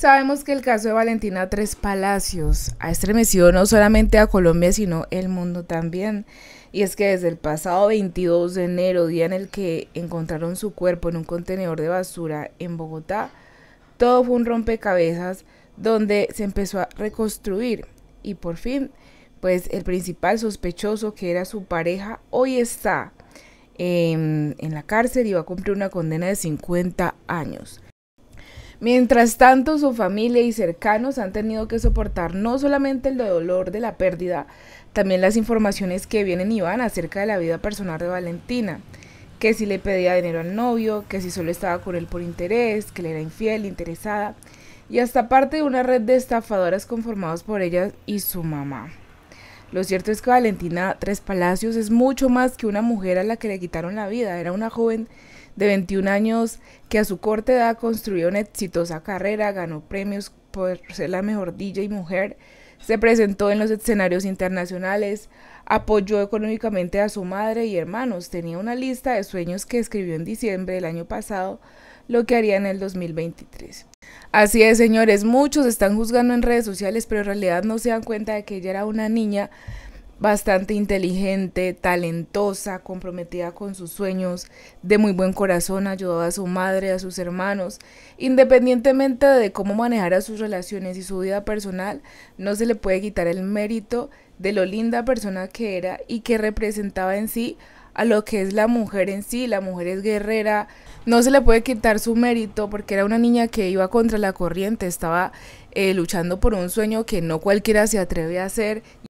Sabemos que el caso de Valentina Tres Palacios ha estremecido no solamente a Colombia, sino el mundo también. Y es que desde el pasado 22 de enero, día en el que encontraron su cuerpo en un contenedor de basura en Bogotá, todo fue un rompecabezas donde se empezó a reconstruir y por fin, pues el principal sospechoso que era su pareja hoy está en, en la cárcel y va a cumplir una condena de 50 años. Mientras tanto, su familia y cercanos han tenido que soportar no solamente el dolor de la pérdida, también las informaciones que vienen y van acerca de la vida personal de Valentina, que si le pedía dinero al novio, que si solo estaba con él por interés, que le era infiel, interesada, y hasta parte de una red de estafadoras conformados por ella y su mamá. Lo cierto es que Valentina Tres Palacios es mucho más que una mujer a la que le quitaron la vida, era una joven de 21 años que a su corta edad construyó una exitosa carrera, ganó premios por ser la mejor DJ mujer, se presentó en los escenarios internacionales, apoyó económicamente a su madre y hermanos, tenía una lista de sueños que escribió en diciembre del año pasado, lo que haría en el 2023. Así es, señores, muchos están juzgando en redes sociales, pero en realidad no se dan cuenta de que ella era una niña bastante inteligente, talentosa, comprometida con sus sueños, de muy buen corazón, ayudaba a su madre, a sus hermanos. Independientemente de cómo manejara sus relaciones y su vida personal, no se le puede quitar el mérito de lo linda persona que era y que representaba en sí a lo que es la mujer en sí, la mujer es guerrera, no se le puede quitar su mérito porque era una niña que iba contra la corriente, estaba eh, luchando por un sueño que no cualquiera se atreve a hacer